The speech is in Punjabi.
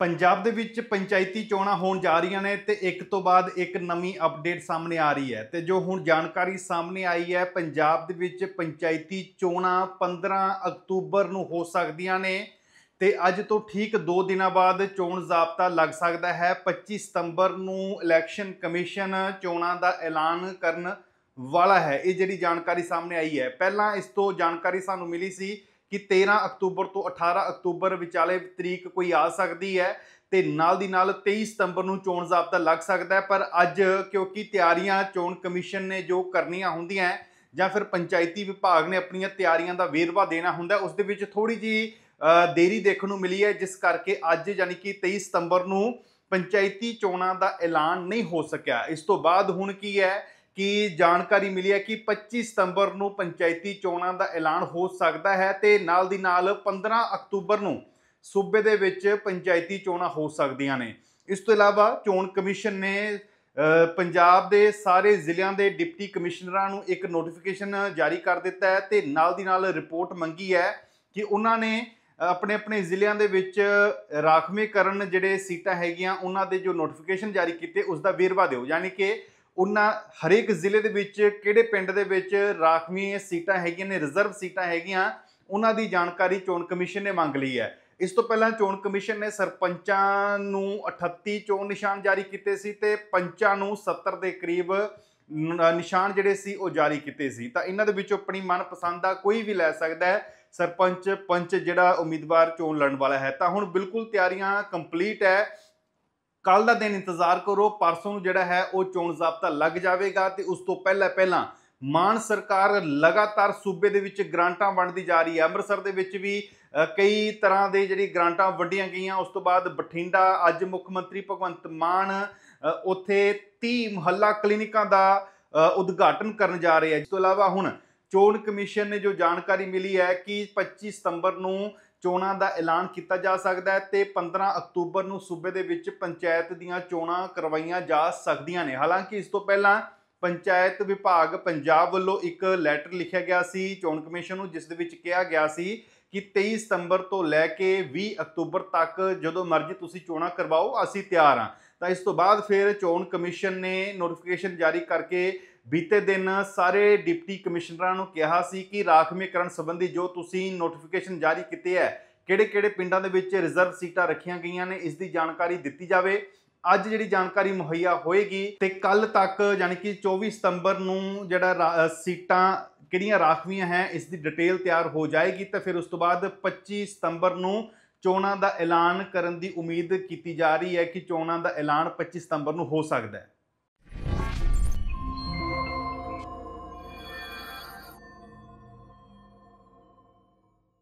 ਪੰਜਾਬ ਦੇ ਵਿੱਚ ਪੰਚਾਇਤੀ ਚੋਣਾਂ ਹੋਣ ਜਾ ਰਹੀਆਂ ਨੇ ਤੇ ਇੱਕ ਤੋਂ ਬਾਅਦ ਇੱਕ ਨਵੀਂ ਅਪਡੇਟ ਸਾਹਮਣੇ ਆ ਰਹੀ ਹੈ ਤੇ ਜੋ ਹੁਣ ਜਾਣਕਾਰੀ ਸਾਹਮਣੇ ਆਈ ਹੈ ਪੰਜਾਬ ਦੇ ਵਿੱਚ ਪੰਚਾਇਤੀ ਚੋਣਾਂ 15 ਅਕਤੂਬਰ ਨੂੰ ਹੋ ਸਕਦੀਆਂ ਨੇ ਤੇ ਅੱਜ ਤੋਂ ਠੀਕ 2 ਦਿਨਾਂ ਬਾਅਦ ਚੋਣ ਜ਼ਾਬਤਾ ਲੱਗ ਸਕਦਾ ਹੈ 25 ਸਤੰਬਰ ਨੂੰ ਇਲੈਕਸ਼ਨ ਕਮਿਸ਼ਨ ਚੋਣਾਂ ਦਾ ਐਲਾਨ ਕਰਨ ਵਾਲਾ ਹੈ ਇਹ ਜਿਹੜੀ ਜਾਣਕਾਰੀ ਸਾਹਮਣੇ ਆਈ ਹੈ ਪਹਿਲਾਂ ਇਸ ਤੋਂ ਜਾਣਕਾਰੀ ਸਾਨੂੰ ਮਿਲੀ ਸੀ ਕਿ 13 ਅਕਤੂਬਰ ਤੋਂ 18 ਅਕਤੂਬਰ ਵਿਚਾਲੇ ਤਰੀਕ ਕੋਈ ਆ ਸਕਦੀ ਹੈ ਤੇ ਨਾਲ ਦੀ ਨਾਲ 23 ਸਤੰਬਰ ਨੂੰ ਚੋਣ ਜ਼ਾਬਤਾ ਲੱਗ ਸਕਦਾ ਹੈ ਪਰ ਅੱਜ ਕਿਉਂਕਿ ਤਿਆਰੀਆਂ ਚੋਣ ਕਮਿਸ਼ਨ ਨੇ ਜੋ ਕਰਨੀਆਂ ਹੁੰਦੀਆਂ ਜਾਂ ਫਿਰ ਪੰਚਾਇਤੀ ਵਿਭਾਗ ਨੇ ਆਪਣੀਆਂ ਤਿਆਰੀਆਂ ਦਾ ਵੇਰਵਾ ਦੇਣਾ ਹੁੰਦਾ ਉਸ ਦੇ ਵਿੱਚ ਥੋੜੀ ਜੀ ਦੇਰੀ ਦੇਖਣ ਨੂੰ ਮਿਲੀ ਹੈ ਜਿਸ ਕਰਕੇ ਅੱਜ ਯਾਨੀ ਕਿ 23 ਸਤੰਬਰ ਨੂੰ ਪੰਚਾਇਤੀ ਚੋਣਾਂ ਦਾ ਐਲਾਨ ਨਹੀਂ ਹੋ ਸਕਿਆ ਇਸ ਤੋਂ ਬਾਅਦ ਹੁਣ ਕੀ ਹੈ ਕਿ ਜਾਣਕਾਰੀ ਮਿਲੀ ਹੈ ਕਿ 25 ਸਤੰਬਰ ਨੂੰ ਪੰਚਾਇਤੀ ਚੋਣਾਂ ਦਾ ਐਲਾਨ ਹੋ ਸਕਦਾ ਹੈ ਤੇ ਨਾਲ ਦੀ ਨਾਲ 15 ਅਕਤੂਬਰ ਨੂੰ ਸੂਬੇ ਦੇ ਵਿੱਚ ਪੰਚਾਇਤੀ ਚੋਣਾਂ ਹੋ ਸਕਦੀਆਂ ਨੇ ਇਸ ਤੋਂ ਇਲਾਵਾ ਚੋਣ ਕਮਿਸ਼ਨ ਨੇ ਪੰਜਾਬ ਦੇ ਸਾਰੇ ਜ਼ਿਲ੍ਹਿਆਂ ਦੇ ਡਿਪਟੀ ਕਮਿਸ਼ਨਰਾਂ ਨੂੰ ਇੱਕ ਨੋਟੀਫਿਕੇਸ਼ਨ ਜਾਰੀ ਕਰ ਦਿੱਤਾ ਹੈ ਤੇ ਨਾਲ ਦੀ ਨਾਲ ਰਿਪੋਰਟ ਮੰਗੀ ਹੈ ਕਿ ਉਹਨਾਂ ਨੇ ਆਪਣੇ ਆਪਣੇ ਜ਼ਿਲ੍ਹਿਆਂ ਦੇ ਵਿੱਚ ਰਾਖਵੇਂਕਰਨ ਜਿਹੜੇ ਸੀਟਾਂ ਹੈਗੀਆਂ ਉਹਨਾਂ ਦੇ ਜੋ ਨੋਟੀਫਿਕੇਸ਼ਨ ਜਾਰੀ ਕੀਤੇ ਉਸ ਦਾ ਵੇਰਵਾ ਦਿਓ ਯਾਨੀ ਕਿ ਉਹਨਾਂ ਹਰੇਕ ਜ਼ਿਲ੍ਹੇ ਦੇ ਵਿੱਚ ਕਿਹੜੇ ਪਿੰਡ ਦੇ ਵਿੱਚ ਰਾਖਵੀਂ ਸੀਟਾਂ ਹੈਗੀਆਂ ਨੇ ਰਿਜ਼ਰਵ ਸੀਟਾਂ ਹੈਗੀਆਂ ਉਹਨਾਂ ਦੀ ਜਾਣਕਾਰੀ ਚੋਣ ਕਮਿਸ਼ਨ ਨੇ ਮੰਗ ਲਈ ਹੈ ਇਸ ਤੋਂ ਪਹਿਲਾਂ ਚੋਣ ਕਮਿਸ਼ਨ ਨੇ ਸਰਪੰਚਾਂ ਨੂੰ 38 ਚੋਣ ਨਿਸ਼ਾਨ ਜਾਰੀ ਕੀਤੇ ਸੀ ਤੇ ਪੰਚਾਂ ਨੂੰ 70 ਦੇ ਕਰੀਬ ਨਿਸ਼ਾਨ ਜਿਹੜੇ ਸੀ ਉਹ ਜਾਰੀ ਕੀਤੇ ਸੀ ਤਾਂ ਇਹਨਾਂ ਦੇ ਵਿੱਚੋਂ ਆਪਣੀ ਮਨਪਸੰਦ ਦਾ ਕੋਈ ਵੀ ਲੈ ਸਕਦਾ ਹੈ ਸਰਪੰਚ ਪੰਚ ਜਿਹੜਾ ਉਮੀਦਵਾਰ ਚੋਣ ਲੜਨ ਵਾਲਾ ਹੈ ਤਾਂ ਹੁਣ ਬਿਲਕੁਲ ਤਿਆਰੀਆਂ ਕੰਪਲੀਟ ਹੈ ਕੱਲ ਦਾ ਦਿਨ ਇੰਤਜ਼ਾਰ ਕਰੋ ਪਰਸੋਂ ਨੂੰ ਜਿਹੜਾ ਹੈ ਉਹ ਚੋਣ ਜ਼ਾਬਤਾ ਲੱਗ ਜਾਵੇਗਾ ਤੇ ਉਸ ਤੋਂ ਪਹਿਲਾਂ ਪਹਿਲਾਂ ਮਾਨ ਸਰਕਾਰ ਲਗਾਤਾਰ ਸੂਬੇ ਦੇ ਵਿੱਚ ਗ੍ਰਾਂਟਾਂ ਵੰਡਦੀ ਜਾ ਰਹੀ ਹੈ ਅੰਮ੍ਰਿਤਸਰ ਦੇ ਵਿੱਚ ਵੀ ਕਈ ਤਰ੍ਹਾਂ ਦੇ ਜਿਹੜੀ ਗ੍ਰਾਂਟਾਂ ਵੰਡੀਆਂ ਗਈਆਂ ਉਸ ਤੋਂ ਬਾਅਦ ਬਠਿੰਡਾ ਅੱਜ ਮੁੱਖ ਮੰਤਰੀ ਭਗਵੰਤ ਮਾਨ ਉੱਥੇ 30 ਮੁਹੱਲਾ ਕਲੀਨਿਕਾਂ ਦਾ ਉਦਘਾਟਨ ਕਰਨ ਜਾ ਰਹੇ ਹੈ ਇਸ ਤੋਂ ਇਲਾਵਾ ਹੁਣ ਚੋਣ ਕਮਿਸ਼ਨ ਨੇ ਜੋ ਜਾਣਕਾਰੀ ਮਿਲੀ ਹੈ ਕਿ 25 ਸਤੰਬਰ ਨੂੰ ਚੋਣਾਂ ਦਾ ਐਲਾਨ ਕੀਤਾ ਜਾ ਸਕਦਾ ਹੈ ਤੇ 15 ਅਕਤੂਬਰ ਨੂੰ ਸੂਬੇ ਦੇ ਵਿੱਚ ਪੰਚਾਇਤ ਦੀਆਂ ਚੋਣਾਂ ਕਰਵਾਈਆਂ ਜਾ ਸਕਦੀਆਂ ਨੇ ਹਾਲਾਂਕਿ ਇਸ ਤੋਂ ਪਹਿਲਾਂ ਪੰਚਾਇਤ ਵਿਭਾਗ ਪੰਜਾਬ ਵੱਲੋਂ ਇੱਕ ਲੈਟਰ ਲਿਖਿਆ ਗਿਆ ਸੀ ਚੋਣ ਕਮਿਸ਼ਨ ਨੂੰ ਜਿਸ ਦੇ ਵਿੱਚ ਕਿਹਾ ਗਿਆ ਸੀ ਕਿ 23 ਸਤੰਬਰ ਤੋਂ ਲੈ ਕੇ 20 ਅਕਤੂਬਰ ਤੱਕ ਜਦੋਂ ਮਰਜ਼ੀ ਤੁਸੀਂ ਚੋਣਾਂ ਕਰਵਾਓ ਅਸੀਂ ਤਿਆਰ ਹਾਂ ਤਾਂ ਇਸ ਤੋਂ ਬਾਅਦ ਫਿਰ ਚੋਣ ਕਮਿਸ਼ਨ ਨੇ ਨੋਟੀਫਿਕੇਸ਼ਨ ਜਾਰੀ ਕਰਕੇ ਬੀਤੇ ਦਿਨ ਸਾਰੇ ਡਿਪਟੀ ਕਮਿਸ਼ਨਰਾਂ ਨੂੰ ਕਿਹਾ ਸੀ ਕਿ ਰਾਖਵੇਂਕਰਨ ਸੰਬੰਧੀ ਜੋ ਤੁਸੀਂ ਨੋਟੀਫਿਕੇਸ਼ਨ ਜਾਰੀ ਕੀਤੇ ਹੈ ਕਿਹੜੇ-ਕਿਹੜੇ ਪਿੰਡਾਂ ਦੇ ਵਿੱਚ ਰਿਜ਼ਰਵ ਸੀਟਾਂ ਰੱਖੀਆਂ ਗਈਆਂ ਨੇ ਇਸ ਦੀ ਜਾਣਕਾਰੀ ਦਿੱਤੀ ਜਾਵੇ ਅੱਜ ਜਿਹੜੀ ਜਾਣਕਾਰੀ ਮੁਹੱਈਆ ਹੋਏਗੀ ਤੇ ਕੱਲ ਤੱਕ ਯਾਨੀ ਕਿ 24 ਸਤੰਬਰ ਨੂੰ ਜਿਹੜਾ ਸੀਟਾਂ ਕਿਹੜੀਆਂ ਰਾਖਵੀਆਂ ਹੈ ਇਸ ਦੀ ਡਿਟੇਲ ਤਿਆਰ ਹੋ ਜਾਏਗੀ ਤਾਂ ਫਿਰ ਉਸ ਤੋਂ ਬਾਅਦ 25 ਸਤੰਬਰ ਨੂੰ ਚੋਣਾਂ ਦਾ ਐਲਾਨ ਕਰਨ ਦੀ ਉਮੀਦ ਕੀਤੀ ਜਾ ਰਹੀ ਹੈ ਕਿ ਚੋਣਾਂ ਦਾ ਐਲਾਨ 25 ਸਤੰਬਰ ਨੂੰ ਹੋ ਸਕਦਾ ਹੈ